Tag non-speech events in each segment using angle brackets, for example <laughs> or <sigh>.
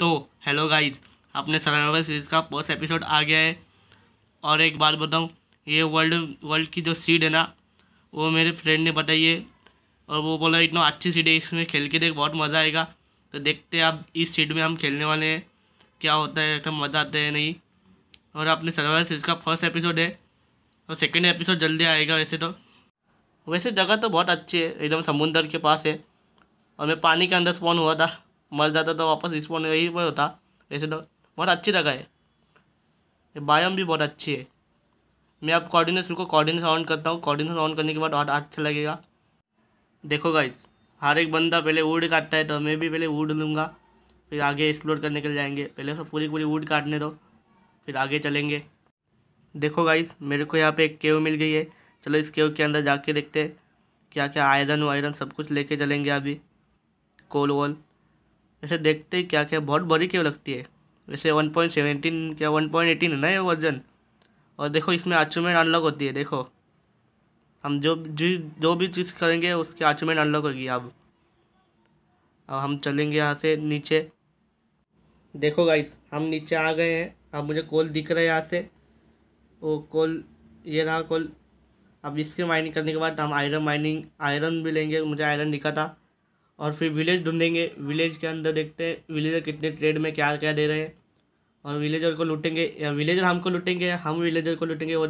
तो hello guys अपने सरनोवर सीरीज़ का पोस्ट एपिसोड आ गया है और एक बात बताऊँ ये वर्ल्ड वर्ल्ड की जो सीड है ना वो मेरे फ्रेंड ने बताई है और वो बोला इतना अच्छी सीड है इसमें खेल के देख बहुत मज़ा आएगा तो देखते हैं आप इस सीड में हम खेलने वाले हैं क्या होता है एकदम मज़ा आता है नहीं और अपने सरवाइवल सीरीज़ का फर्स्ट एपिसोड है और सेकेंड एपिसोड जल्दी आएगा वैसे तो वैसे जगह तो बहुत अच्छी है एकदम समुंदर के पास है और मैं पानी के अंदर स्पॉन हुआ था मर जाता तो वापस रिस्पॉन्ड यही पर होता वैसे तो बहुत अच्छी जगह है बायोम भी बहुत अच्छी है मैं आप कॉर्डिनेस को कॉर्डिनेस ऑन करता हूँ कॉर्डिनेस ऑन करने के बाद और अच्छा लगेगा देखो गाइज हर एक बंदा पहले वुड काटता है तो मैं भी पहले वुड लूँगा फिर आगे एक्सप्लोर करने के लिए जाएंगे पहले सब पूरी पूरी वुड काटने दो फिर आगे चलेंगे देखो गाइज मेरे को यहाँ पे एक केव मिल गई है चलो इस केव के अंदर जाके देखते हैं क्या क्या आयरन वायरन सब कुछ लेके चलेंगे अभी कोल वोल वैसे देखते ही क्या क्या बहुत बड़ी क्यों लगती है वैसे वन पॉइंट सेवेंटीन क्या वन पॉइंट एटीन है ना ये वर्जन और देखो इसमें अचीवमेंट अनलॉक होती है देखो हम जो जी जो भी चीज़ करेंगे उसकी अचीवमेंट अनलॉक होगी अब अब हम चलेंगे यहाँ से नीचे देखो गाइस हम नीचे आ गए हैं अब मुझे कॉल दिख रहा है यहाँ से वो कॉल ये रहा कॉल अब इसके माइनिंग करने के बाद हम आयरन माइनिंग आयरन भी लेंगे मुझे आयरन दिखा था और फिर विलेज ढूंढेंगे विलेज के अंदर देखते हैं विलेजर कितने ट्रेड में क्या क्या दे रहे हैं और विलेजर को लूटेंगे या विलेजर हमको लूटेंगे हम विलेजर को लूटेंगे वो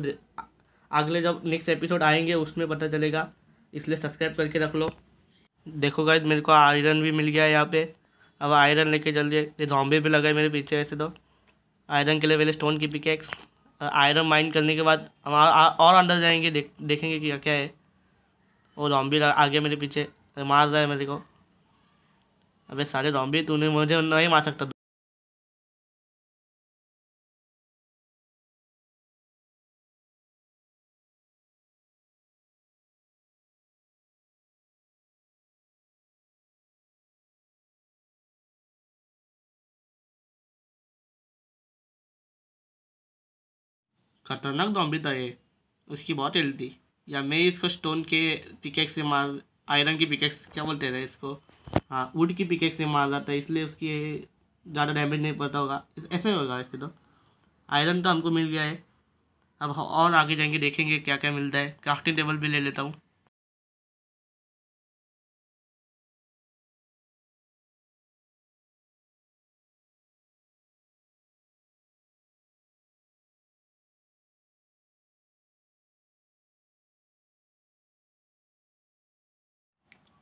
अगले जब नेक्स्ट एपिसोड आएंगे उसमें पता चलेगा इसलिए सब्सक्राइब करके रख लो देखो गाइज मेरे को आयरन भी मिल गया है यहाँ पे अब आयरन लेके जल्दी ये जॉम्बे भी लगा है मेरे पीछे ऐसे तो आयरन के लिए पहले स्टोन की पिकेक्स आयरन माइन करने के बाद हम और अंदर जाएंगे देख देखेंगे कि क्या है वो जॉम्बी गया मेरे पीछे मार रहा है मेरे को अबे सारे डॉम्बी तूने मुझे नहीं मार सकता खतरनाक डॉम्बी था ये उसकी बहुत हेल्थी थी या मैं इसको स्टोन के पिकेक से मार आयरन की पिकेक्स क्या बोलते थे इसको हाँ वुड की पिकेक्स से मार जाता है इसलिए उसकी ज़्यादा डैमेज नहीं पड़ता होगा ऐसे होगा ऐसे तो आयरन तो हमको मिल गया है अब और आगे जाएंगे देखेंगे क्या क्या मिलता है क्राफ्टिंग टेबल भी ले लेता हूँ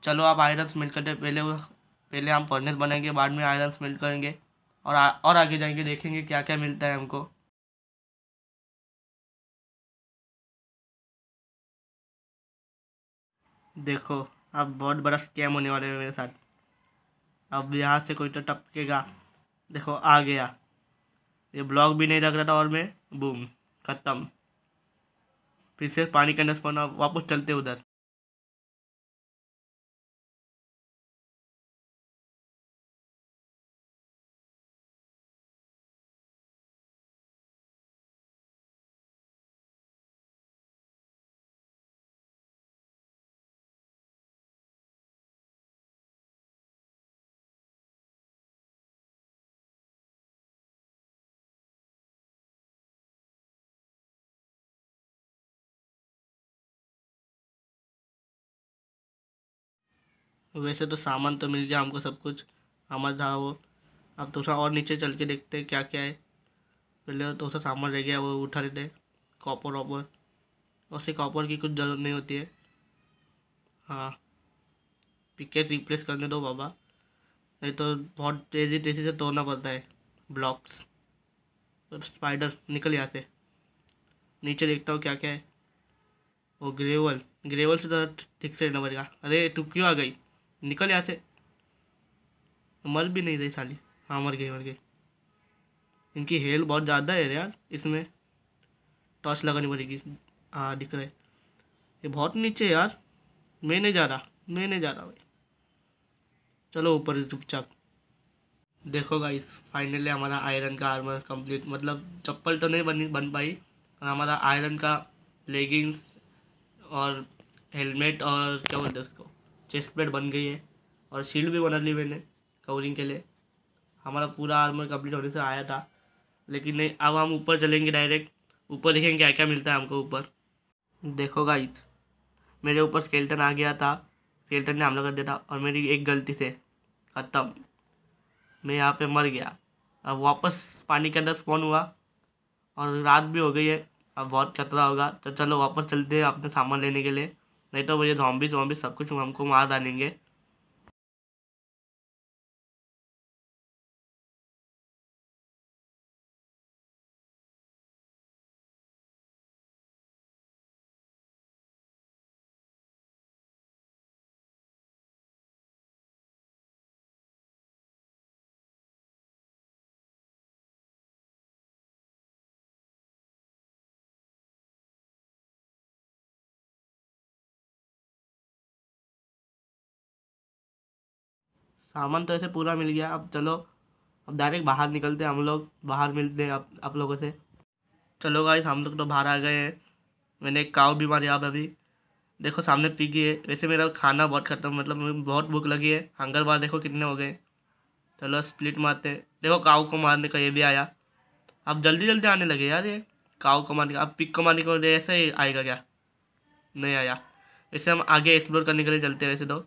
चलो आप आयरन स्मेल्ट करते पहले पहले हम फर्नेस बनाएंगे बाद में आयरन स्मेल्ट करेंगे और आ, और आगे जाएंगे देखेंगे क्या क्या मिलता है हमको देखो अब बहुत बड़ा स्कैम होने वाले है मेरे साथ अब यहाँ से कोई तो टपकेगा देखो आ गया ये ब्लॉक भी नहीं रख रहा था और मैं बूम ख़त्म फिर से पानी के अंदर वापस चलते उधर वैसे तो सामान तो मिल गया हमको सब कुछ हमारे था वो अब तो थोड़ा और नीचे चल के देखते हैं क्या क्या है पहले तो सा सामान रह गया वो उठा लेते कॉपर वॉपर वैसे कॉपर की कुछ जरूरत नहीं होती है हाँ पिकेस रिप्लेस करने दो बाबा नहीं तो बहुत तेज़ी तेज़ी से तोड़ना पड़ता है ब्लॉक्स स्पाइडर निकल यहाँ से नीचे देखता हूँ क्या क्या है वो ग्रेवल ग्रेवल से तो ठीक से रहना पड़ेगा अरे तू क्यों आ गई निकल यहाँ से मर भी नहीं रही साली हाँ मर गई मर गई इनकी हेल बहुत ज़्यादा है यार इसमें टॉर्च लगानी पड़ेगी हाँ दिख रहा है ये बहुत नीचे यार मैं नहीं जा रहा मैं नहीं जा रहा भाई चलो ऊपर चुपचाप देखो गाइस फाइनली हमारा आयरन का आर्मर कंप्लीट मतलब चप्पल तो नहीं बनी बन पाई और हमारा आयरन का लेगिंग्स और हेलमेट और क्या बोलते उसको चेस्ट प्लेट बन गई है और शील्ड भी बना ली मैंने कवरिंग के लिए हमारा पूरा आर्मर कंप्लीट होने से आया था लेकिन नहीं अब हम ऊपर चलेंगे डायरेक्ट ऊपर देखेंगे क्या क्या मिलता है हमको ऊपर देखो गाइस मेरे ऊपर स्केल्टन आ गया था स्केल्टन ने हमला कर दिया था और मेरी एक गलती से ख़त्म मैं यहाँ पे मर गया अब वापस पानी के अंदर स्पॉन हुआ और रात भी हो गई है अब बहुत खतरा होगा तो चलो वापस चलते हैं अपने सामान लेने के लिए नहीं तो मुझे ये जॉम्बी जॉम्बी सब कुछ हमको मार डालेंगे सामान हाँ, तो ऐसे पूरा मिल गया अब चलो अब डायरेक्ट बाहर निकलते हैं हम लोग बाहर मिलते हैं आप, आप लोगों से चलो गाइस हम लोग तो बाहर आ गए हैं मैंने एक काव भी मारी आप अभी देखो सामने पीगी है वैसे मेरा खाना बहुत ख़त्म मतलब मुझे बहुत भूख लगी है हंगर बार देखो कितने हो गए चलो स्प्लिट मारते हैं देखो काव को मारने का ये भी आया अब जल्दी जल्दी आने लगे यार ये काव को मारने का अब पिक को मारने का ऐसे ही आएगा क्या नहीं आया वैसे हम आगे एक्सप्लोर करने के लिए चलते हैं वैसे तो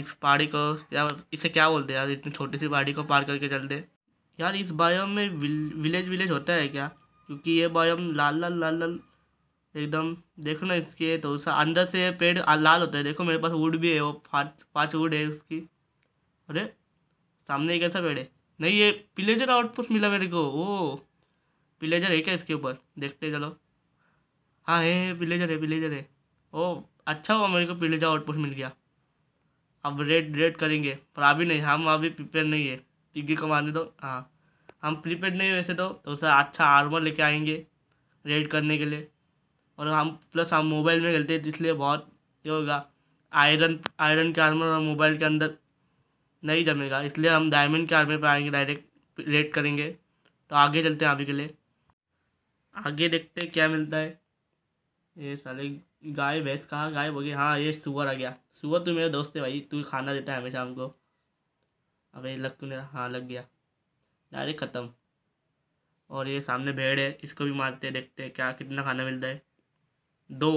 इस पहाड़ी को या इसे क्या बोलते यार इतनी छोटी सी पहाड़ी को पार करके चलते यार इस बायोम में विल, विलेज विलेज होता है क्या क्योंकि ये बायोम लाल लाल लाल लाल एकदम देखो ना इसके तो उस अंदर से पेड़ लाल होता है देखो मेरे पास वुड भी है वो पाँच पाँच वुड है उसकी अरे सामने एक ऐसा पेड़ है नहीं ये पिलेजर आउटपुट मिला मेरे को ओ पिलेजर है क्या इसके ऊपर देखते चलो हाँ है पिलेजर है पिलेजर है ओ अच्छा हुआ मेरे को पिलेजर आउटपुट मिल गया अब रेड रेड करेंगे पर अभी नहीं हम अभी प्रिपेयर नहीं है पिग्गी को मारने दो हाँ हम प्रिपेयर नहीं वैसे तो तो उसे अच्छा आर्मर लेके आएंगे रेड करने के लिए और हम प्लस हम मोबाइल में खेलते हैं इसलिए बहुत ये होगा आयरन आयरन के आर्मर और मोबाइल के अंदर नहीं जमेगा इसलिए हम डायमंड के आर्मर पर आएंगे डायरेक्ट रेड करेंगे तो आगे चलते हैं अभी के लिए आगे देखते हैं क्या मिलता है ये साले गाय भैंस कहाँ गायब हो गई हाँ ये सुअर आ गया सुबह तू तो मेरा दोस्त है भाई तू खाना देता है हमेशा हमको अबे लग क्यों मेरा हाँ लग गया डायरेक्ट ख़त्म और ये सामने भेड़ है इसको भी मारते देखते हैं क्या कितना खाना मिलता है दो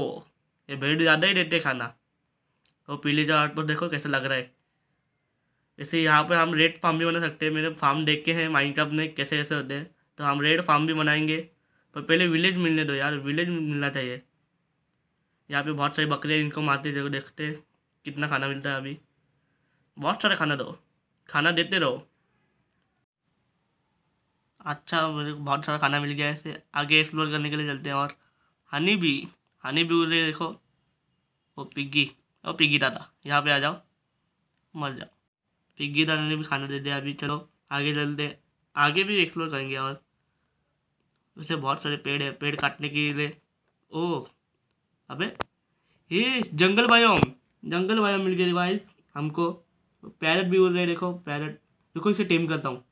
ये भेड़ ज़्यादा ही देते खाना और पीले चाट पर देखो कैसा लग रहा है ऐसे यहाँ पर हम रेड फार्म भी बना सकते हैं मेरे फार्म देख के हैं माइनक्राफ्ट में कैसे कैसे होते हैं तो हम रेड फार्म भी बनाएंगे पर पहले विलेज मिलने दो यार विलेज मिलना चाहिए यहाँ पे बहुत सारे बकरे इनको मारते देखो देखते कितना खाना मिलता है अभी बहुत सारा खाना दो खाना देते रहो अच्छा मुझे बहुत सारा खाना मिल गया ऐसे आगे एक्सप्लोर करने के लिए चलते हैं और हनी भी हनी भी उसे देखो वो पिग्गी और पिग्गी दादा यहाँ पे आ जाओ मर जाओ पिग्गी दादा ने भी खाना दे दिया अभी चलो आगे चलते आगे भी एक्सप्लोर करेंगे और उसे बहुत सारे पेड़ है पेड़ काटने के लिए ओ अबे ये जंगल बायोम जंगल वाला मिल गया रिवाइज हमको पैरट भी बोल रहे देखो पैरट देखो इसे टेम करता हूँ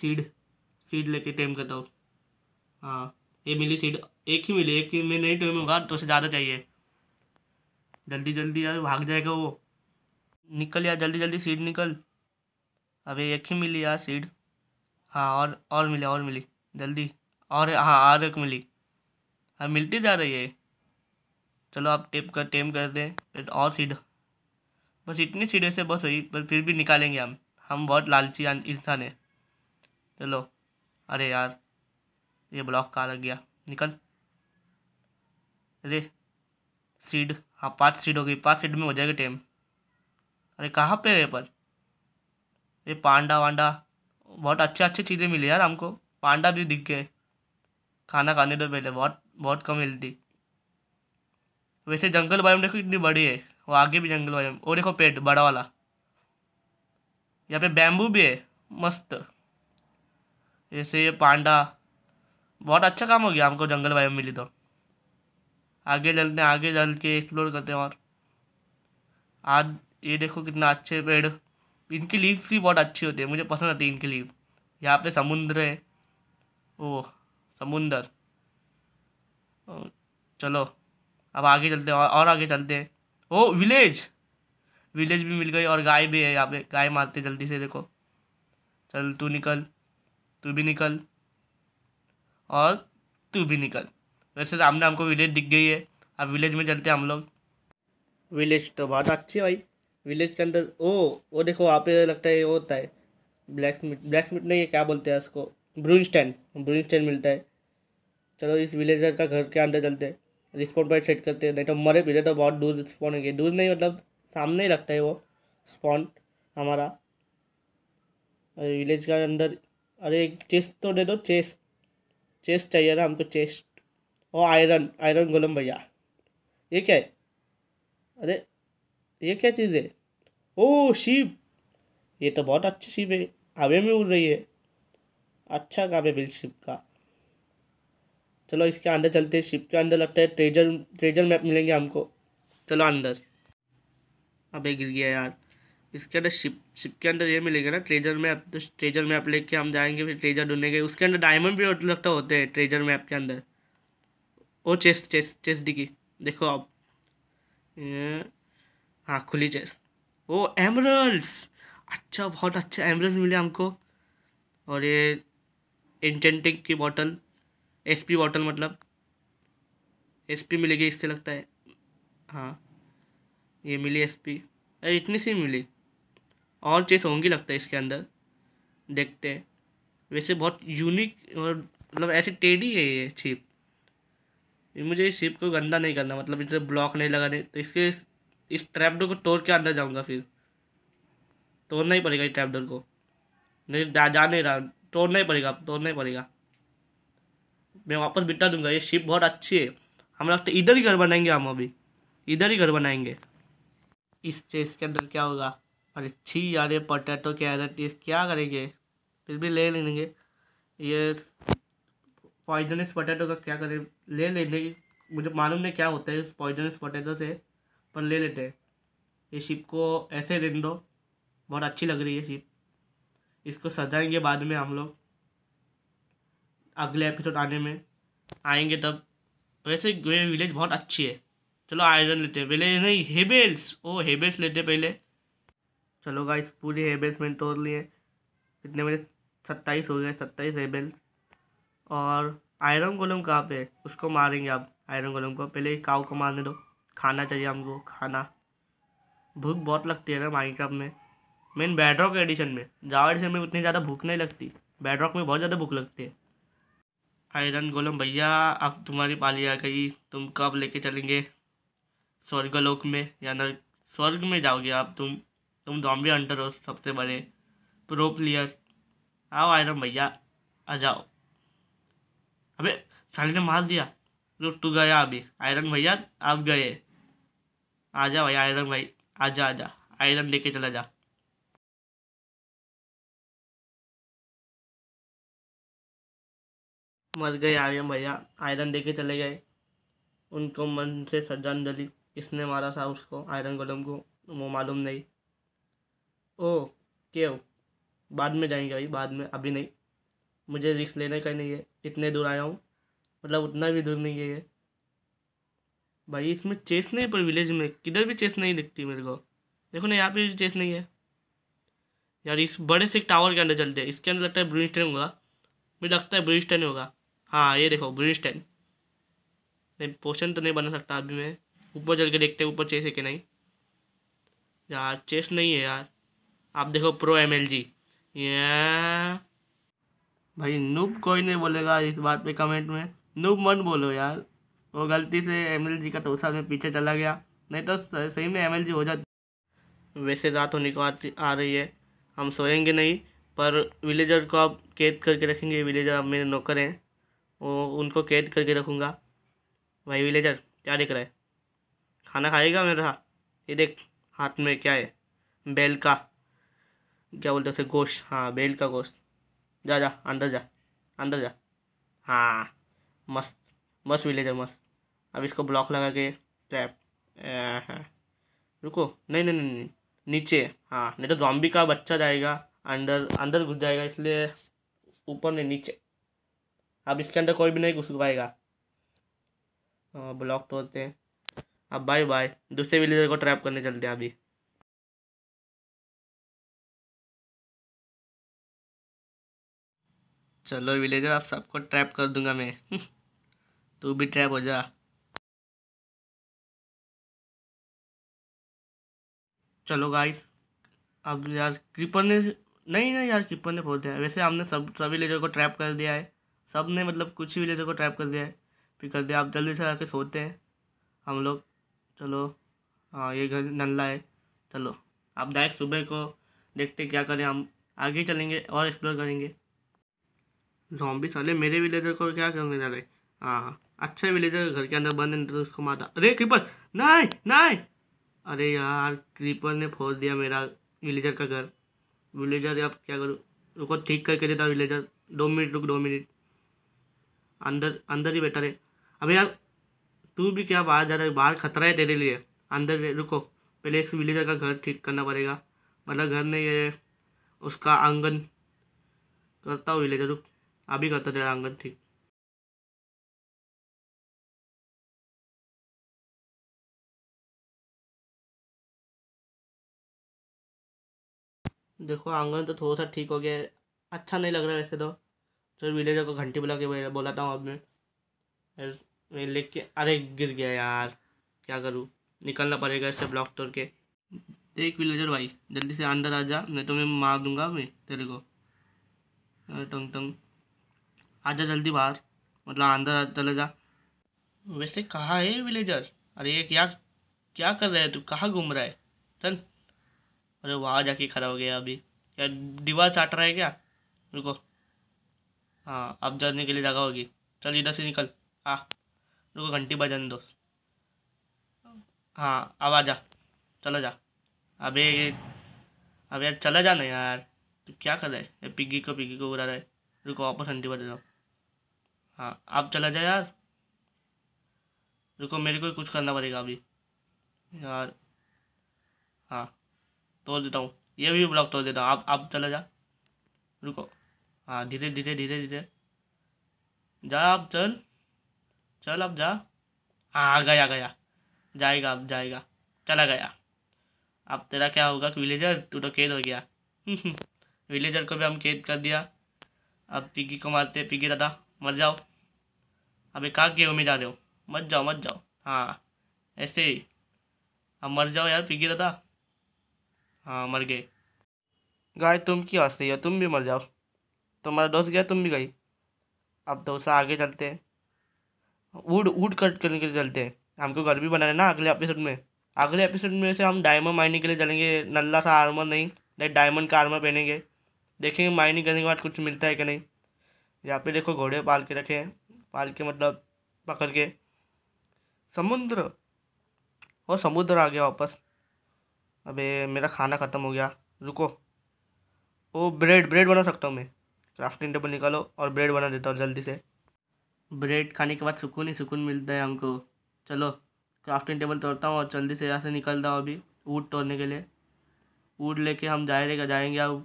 सीड सीड लेके टेम करता हूँ हाँ ये मिली सीड एक ही मिली एक ही मैं नहीं टेम होगा तो उसे ज़्यादा चाहिए जल्दी जल्दी यार भाग जाएगा वो निकल यार जल्दी जल्दी सीड निकल अबे एक ही मिली यार सीड हाँ और और मिली और मिली जल्दी और हाँ और एक मिली हाँ मिलती जा रही है चलो आप टेप कर टेम कर दें और सीड बस इतनी सीढ़ियों से बस हुई पर फिर भी निकालेंगे हम हम बहुत लालची इंसान है चलो अरे यार ये ब्लॉक कहाँ लग गया निकल अरे सीड हाँ पाँच सीड हो गई पाँच सीड में हो जाएगा टेम अरे कहाँ पे है पर ये पांडा वांडा बहुत अच्छे अच्छी चीज़ें मिली यार हमको पांडा भी दिख गए खाना खाने तो पहले बहुत बहुत कम मिलती वैसे जंगल बायोम देखो इतनी बड़ी है वो आगे भी जंगल वाले और देखो पेड़ बड़ा वाला यहाँ पे बैम्बू भी है मस्त जैसे ये पांडा बहुत अच्छा काम हो गया हमको जंगल वायु मिली तो आगे चलते हैं आगे चल के एक्सप्लोर करते हैं और आज ये देखो कितना अच्छे पेड़ इनकी लीव भी बहुत अच्छी होती है मुझे पसंद आती है इनकी लीव यहाँ पे समुद्र है ओ समुंदर चलो अब आगे चलते हैं और आगे चलते हैं ओ विलेज विलेज भी मिल गई और गाय भी है यहाँ पे गाय मारते जल्दी से देखो चल तू निकल तू भी निकल और तू भी निकल वैसे सामने हमको विलेज दिख गई है अब विलेज में चलते हम लोग विलेज तो बहुत अच्छी है भाई विलेज के अंदर ओ वो देखो वहाँ पे लगता है वो होता है ब्लैक स्मिथ ब्लैक स्मिथ नहीं है क्या बोलते हैं उसको ब्रून स्टैंड ब्रून स्टैंड मिलता है चलो इस विलेजर का घर के अंदर चलते हैं रिस्पॉन्ड पॉइंट सेट करते हैं नहीं तो मरे पीछे तो बहुत दूर स्पॉन होंगे दूर नहीं मतलब सामने ही रखता है वो स्पॉन हमारा अरे विलेज का अंदर अरे एक चेस्ट तो दे दो चेस्ट चेस्ट चाहिए ना हमको चेस्ट और आयरन आयरन गोलम भैया ये क्या है अरे ये क्या चीज़ है ओ शिप ये तो बहुत अच्छी शिप है हवे में उड़ रही है अच्छा काम है बिल शिप का चलो इसके अंदर चलते शिप के अंदर लगता है ट्रेजर ट्रेजर मैप मिलेंगे हमको चलो अंदर अबे गिर गया यार इसके अंदर शिप शिप के अंदर ये मिलेगा ना ट्रेजर मैप तो ट्रेजर मैप लेके हम जाएंगे फिर ट्रेजर ढूंढने के उसके अंदर डायमंड भी लगता होते हैं ट्रेजर मैप के अंदर ओ चेस चेस चेस दिखी देखो आप हाँ खुली चेस ओ एमरल्ड्स अच्छा बहुत अच्छा एमरल्ड मिले हमको और ये इंटेंटिंग की बॉटल एस पी बॉटल मतलब एस पी मिलेगी इससे लगता है हाँ ये मिली एस पी अरे इतनी सी मिली और चीज़ होंगी लगता है इसके अंदर देखते हैं वैसे बहुत यूनिक और मतलब ऐसी टेढ़ी है ये छिप मुझे इस छिप को गंदा नहीं करना मतलब इसे ब्लॉक नहीं लगाने तो इसके इस, इस ट्रैपडोर को तोड़ के अंदर जाऊँगा फिर तोड़ना ही पड़ेगा इस ट्रैपडोर को नहीं जा नहीं रहा तोड़ना ही पड़ेगा तोड़ना ही पड़ेगा मैं वापस बिटा दूंगा ये शिप बहुत अच्छी है हम लोग तो इधर ही घर बनाएंगे हम अभी इधर ही घर बनाएंगे इस चेस के अंदर क्या होगा अरे छी यार ये पोटैटो अंदर ये क्या करेंगे फिर भी ले लेंगे ये पॉइजनस पोटैटो का क्या करें ले लेने मुझे मालूम नहीं क्या होता है इस पॉइजनस पोटैटो से पर ले लेते हैं ये शिप को ऐसे रिन दो बहुत अच्छी लग रही है शिप इसको सजाएंगे बाद में हम लोग अगले एपिसोड आने में आएंगे तब वैसे ये विलेज बहुत अच्छी है चलो आयरन लेते हैं पहले नहीं हेबेल्स ओ हेबेल्स लेते पहले चलो गाइस पूरी हेबेल्स मैंने तोड़ लिए कितने बजे सत्ताईस हो गए सत्ताईस हेबेल्स और आयरन गोलम कहाँ पे उसको मारेंगे आप आयरन गोलम को पहले काऊ को मारने दो खाना चाहिए हमको खाना भूख बहुत लगती है ना माइनक्राफ्ट में मेन बेडरॉक एडिशन में जावा एडिशन में उतनी ज़्यादा भूख नहीं लगती बैडरॉक में बहुत ज़्यादा भूख लगती है आयरन गोलम भैया अब तुम्हारी पाली आ गई तुम कब लेके चलेंगे स्वर्गलोक में या न स्वर्ग में जाओगे आप तुम तुम जॉम्बी हंटर हो सबसे बड़े प्रो प्लेयर आओ आयरन भैया आ जाओ अबे साले ने मार दिया रुक तू गया अभी आयरन भैया आप गए आ जा भाई आयरन भाई आ जा आ जा आयरन लेके चला जा मर गए आर्यन भैया आयरन देके चले गए उनको मन से श्रद्धांजलि किसने मारा था उसको आयरन गोलम को वो मालूम नहीं ओ क्यों बाद में जाएंगे भाई बाद में अभी नहीं मुझे रिक्स लेने का नहीं है इतने दूर आया हूँ मतलब उतना भी दूर नहीं है ये भाई इसमें चेस नहीं पर विलेज में किधर भी चेस नहीं दिखती मेरे को देखो ना यहाँ पे भी चेस नहीं है यार इस बड़े से टावर के अंदर चलते हैं इसके अंदर लगता है ब्रिज ट्रेन होगा मुझे लगता है ब्रिज ट्रेन होगा हाँ ये देखो ग्रीन स्टैंड नहीं पोशन तो नहीं बना सकता अभी मैं ऊपर चल के देखते ऊपर चेस है कि नहीं यार चेस नहीं है यार आप देखो प्रो एम एल जी ये भाई नूब कोई नहीं बोलेगा इस बात पे कमेंट में नूब मत बोलो यार वो गलती से एम एल जी का तो में पीछे चला गया नहीं तो सही में एम एल जी हो जाती वैसे रात होने की बात आ रही है हम सोएंगे नहीं पर विलेजर को आप कैद करके रखेंगे विलेजर अब मेरे नौकर हैं और उनको कैद करके रखूँगा भाई विलेजर क्या देख रहा है खाना खाएगा मेरा ये देख हाथ में क्या है बैल का क्या बोलते उसे गोश्त हाँ बैल का गोश्त जा जा अंदर जा अंदर जा हाँ मस्त मस्त विलेजर मस्त अब इसको ब्लॉक लगा के ट्रैप रुको नहीं नहीं नहीं नीचे हाँ नहीं तो जॉम्बी का बच्चा जाएगा अंदर अंदर घुस जाएगा इसलिए ऊपर नहीं नीचे अब इसके अंदर कोई भी नहीं घुस पाएगा ब्लॉक तो होते हैं अब बाय बाय दूसरे विलेजर को ट्रैप करने चलते हैं अभी चलो विलेजर आप सबको ट्रैप कर दूंगा मैं <laughs> तू भी ट्रैप हो जा चलो गाइस अब यार क्रीपर ने नहीं नहीं यार क्रीपर ने पहुँच दिया वैसे हमने सब सभी विलेजर को ट्रैप कर दिया है सब ने मतलब कुछ भी लेजर को ट्रैप कर दिया है फिर कर दिया आप जल्दी से आके सोते हैं हम लोग चलो हाँ ये घर नल्ला है चलो आप डायरेक्ट सुबह को देखते क्या करें हम आगे चलेंगे और एक्सप्लोर करेंगे जॉम्बी साले मेरे विलेजर को क्या करने जा रहे हाँ अच्छे विलेजर घर के अंदर बंद नहीं तो उसको मारा अरे क्रीपर नहीं नहीं अरे यार क्रीपर ने फोड़ दिया मेरा विलेजर का घर विलेजर अब क्या करूँ उसको ठीक करके देता विलेजर दो मिनट रुक दो मिनट अंदर अंदर ही बेटर है अभी यार तू भी क्या बाहर जा रहा है बाहर खतरा है तेरे लिए अंदर रुको पहले इस विलेजर का घर ठीक करना पड़ेगा मतलब घर नहीं है उसका आंगन करता हूँ विलेजर रुक अभी करता तेरा आंगन ठीक देखो आंगन तो थोड़ा सा ठीक हो गया अच्छा नहीं लग रहा वैसे तो फिर विलेजर को घंटी बुला के बोलाता हूँ अब मैं लिख के अरे गिर गया यार क्या करूँ निकलना पड़ेगा इससे ब्लॉक तोड़ के देख विलेजर भाई जल्दी से अंदर आ जा नहीं तो मैं मार दूंगा मैं तेरे को टंग टंग आ जा जल्दी बाहर मतलब अंदर चले जा वैसे कहाँ है विलेजर अरे ये क्या क्या कर रहा है तू कहाँ घूम रहा है चल अरे वहाँ जाके खड़ा हो गया अभी क्या दीवार चाट रहा है क्या रुको हाँ अब जाने के लिए जगह होगी चल इधर से निकल हाँ रुको घंटी बजाने दो हाँ अब आ जा चला जा अबे अबे यार चला जा ना यार तू क्या कर रहा है पिग्गी को पिग्गी को उड़ा रहा है रुको वापस घंटी बजा दो हाँ आप चला जा यार रुको मेरे को कुछ करना पड़ेगा अभी यार हाँ तोड़ देता हूँ ये भी ब्लॉक तोड़ देता हूँ आप आप चला जा रुको हाँ धीरे धीरे धीरे धीरे जा अब चल चल अब जा हाँ आ गया गया जाएगा अब जाएगा चला गया अब तेरा क्या होगा विलेजर तू तो कैद हो गया विलेजर <laughs> को भी हम कैद कर दिया अब पिगी को मारते पिगी दादा मर जाओ अबे कहाँ के मैं जा रहे हो मत जाओ मत जाओ हाँ ऐसे ही अब मर जाओ यार पिगी दादा हाँ मर गए गाय तुम क्यों हंसते हो तुम भी मर जाओ तो तुम्हारा दोस्त गया तुम भी गई अब दोस्त आगे चलते हैं वुड वुड कट करने के लिए चलते हैं हमको घर भी बनाना है ना अगले एपिसोड में अगले एपिसोड में से हम डायमंड माइनिंग के लिए चलेंगे नल्ला सा आर्मर नहीं लाइक डायमंड का आर्मर पहनेंगे देखेंगे माइनिंग करने के बाद कुछ मिलता है कि नहीं यहाँ पे देखो घोड़े पाल के रखे हैं पाल के मतलब पकड़ के समुद्र और समुद्र आ गया वापस अबे मेरा खाना ख़त्म हो गया रुको ओ ब्रेड ब्रेड बना सकता हूँ मैं क्राफ्टिंग टेबल निकालो और ब्रेड बना देता हूँ जल्दी से ब्रेड खाने के बाद सुकून ही सुकून मिलता है हमको चलो क्राफ्टिंग टेबल तोड़ता हूँ और जल्दी से यहाँ से निकलता हूँ अभी ऊट तोड़ने के लिए ऊट लेके हम जाएगा जाएंगे अब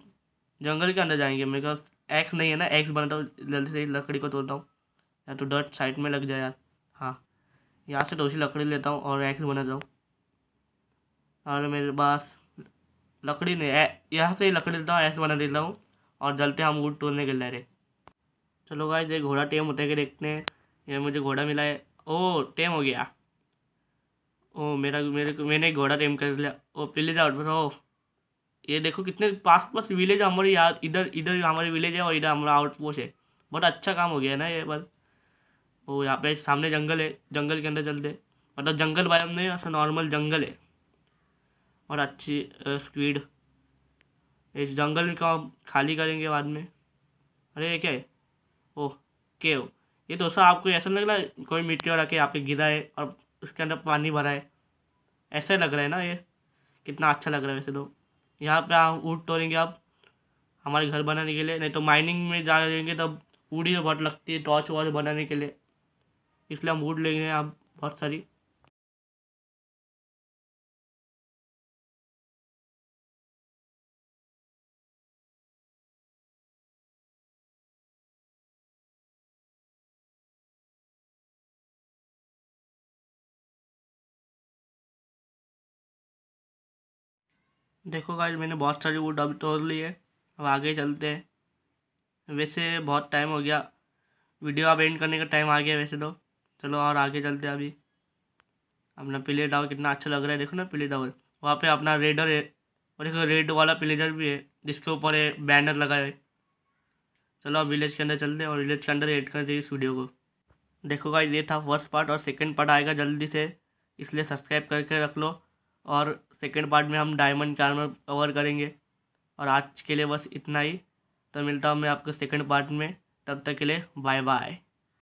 जंगल के अंदर जाएंगे मेरे पास एक्स नहीं है ना एक्स बनाता हूँ जल्दी से लकड़ी को तोड़ता हूँ या तो डर्ट साइड में लग जाए यार हाँ यहाँ से दूसरी तो लकड़ी लेता हूँ और एक्स बनाता हूँ और मेरे पास लकड़ी नहीं यहाँ से लकड़ी लेता हूँ एक्स बना देता हूँ और चलते हैं हम वुड तोड़ने के लिए चलो गाइस ये घोड़ा टेम होता है कि देखते हैं ये मुझे घोड़ा मिला है ओ टेम हो गया ओ मेरा मेरे को मैंने घोड़ा टेम कर लिया ओ विलेज आउट ओ ये देखो कितने पास पास विलेज हमारे यार इधर इधर हमारे विलेज है और इधर हमारा आउटपोस्ट है बहुत अच्छा काम हो गया ना ये बस ओ यहाँ पे सामने जंगल है जंगल के अंदर चलते मतलब जंगल बायोम नहीं ऐसा नॉर्मल जंगल है और अच्छी स्पीड इस जंगल का खाली करेंगे बाद में अरे ये क्या है ओह हो ये दोस्तों आपको ऐसा लग रहा है कोई मिट्टी आके यहाँ पे गिरा है और उसके अंदर पानी भरा है ऐसा लग रहा है ना ये कितना अच्छा लग रहा है वैसे तो यहाँ पे आप ऊट तोड़ेंगे आप हमारे घर बनाने के लिए नहीं तो माइनिंग में जा जाएंगे तब ऊट ही तो बहुत लगती है टॉर्च वॉर्च बनाने के लिए इसलिए हम ऊट लेंगे आप बहुत सारी देखो गाइज मैंने बहुत सारी वुड अब तोड़ ली है अब आगे चलते हैं वैसे बहुत टाइम हो गया वीडियो अब एंड करने का टाइम आ गया वैसे तो चलो और आगे चलते हैं अभी अपना प्ले टावर कितना अच्छा लग रहा है देखो ना प्ले टावर वहाँ पे अपना रेडर है और एक रेड वाला पिलेजर भी है जिसके ऊपर बैनर लगा है चलो अब विलेज के अंदर चलते हैं और विलेज के अंदर एड कर इस वीडियो को देखो गाइज ये था फर्स्ट पार्ट और सेकेंड पार्ट आएगा जल्दी से इसलिए सब्सक्राइब करके रख लो और सेकेंड पार्ट में हम डायमंड चार्मर कवर करेंगे और आज के लिए बस इतना ही तो मिलता हूँ मैं आपको सेकेंड पार्ट में तब तक के लिए बाय बाय